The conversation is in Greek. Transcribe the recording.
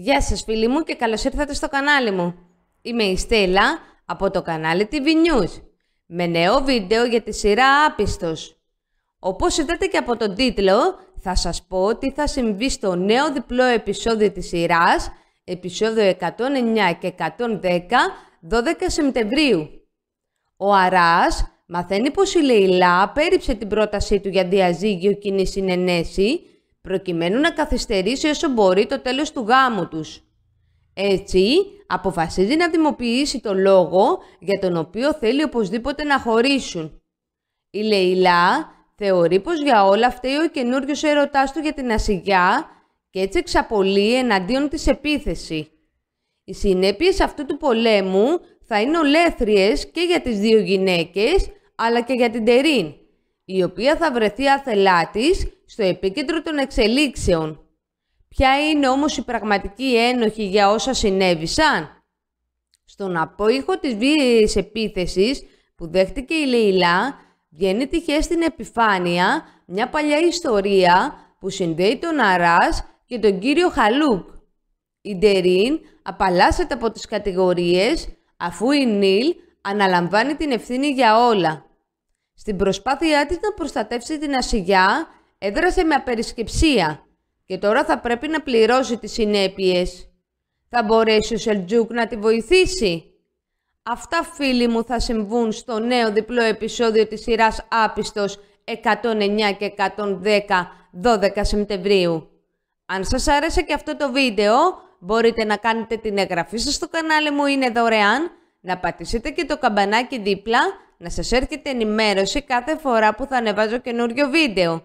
Γεια σας φίλοι μου και καλώς ήρθατε στο κανάλι μου. Είμαι η Στέλλα από το κανάλι TV News με νέο βίντεο για τη σειρά Άπιστος. Όπως είδατε και από τον τίτλο θα σας πω τι θα συμβεί στο νέο διπλό επεισόδιο της σειράς επεισόδιο 109 και 110 12 Σεπτεμβρίου. Ο Αράς μαθαίνει πως η Λεϊλά πέριψε την πρότασή του για διαζύγιο κοινή συνενέση προκειμένου να καθυστερήσει όσο μπορεί το τέλος του γάμου τους. Έτσι, αποφασίζει να δημοποιήσει το λόγο για τον οποίο θέλει οπωσδήποτε να χωρίσουν. Η Λεϊλά θεωρεί πως για όλα φταίει ο καινούριος ερωτάς του για την ασυγιά και έτσι εξαπολύει εναντίον της επίθεση. Οι συνέπειες αυτού του πολέμου θα είναι ολέθριες και για τις δύο γυναίκες, αλλά και για την Τερίν, η οποία θα βρεθεί αθελά στο επίκεντρο των εξελίξεων. Ποια είναι όμως η πραγματική ένοχη για όσα συνέβησαν. Στον απόϊχο της βίαιης επίθεσης που δέχτηκε η Λεϊλά, βγαίνει τυχαία στην επιφάνεια μια παλιά ιστορία που συνδέει τον Αράς και τον κύριο Χαλούκ. Η Ντερίν απαλλάσσεται από τις κατηγορίες αφού η Νίλ αναλαμβάνει την ευθύνη για όλα. Στην προσπάθειά της να προστατεύσει την ασυγιά έδρασε με απερισκεψία και τώρα θα πρέπει να πληρώσει τις συνέπειες. Θα μπορέσει ο Σελτζούκ να τη βοηθήσει. Αυτά φίλοι μου θα συμβούν στο νέο διπλό επεισόδιο της σειράς Άπιστος 109 και 110 12 Σεπτεμβρίου. Αν σας άρεσε και αυτό το βίντεο, μπορείτε να κάνετε την εγγραφή σας στο κανάλι μου, είναι δωρεάν, να πατήσετε και το καμπανάκι δίπλα, να σας έρχεται ενημέρωση κάθε φορά που θα ανεβάζω καινούριο βίντεο.